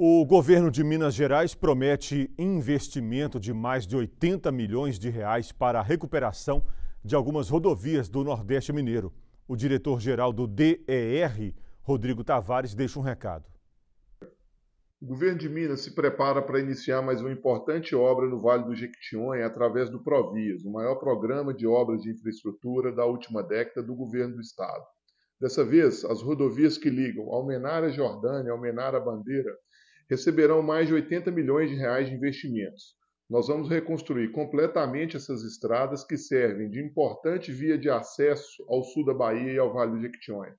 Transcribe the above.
O governo de Minas Gerais promete investimento de mais de 80 milhões de reais para a recuperação de algumas rodovias do Nordeste Mineiro. O diretor-geral do DER, Rodrigo Tavares, deixa um recado. O governo de Minas se prepara para iniciar mais uma importante obra no Vale do Jequitinhonha através do Provias, o maior programa de obras de infraestrutura da última década do governo do estado. Dessa vez, as rodovias que ligam Almenara Jordânia, Almenara Bandeira receberão mais de 80 milhões de reais de investimentos. Nós vamos reconstruir completamente essas estradas que servem de importante via de acesso ao sul da Bahia e ao Vale do Jequitinhonha.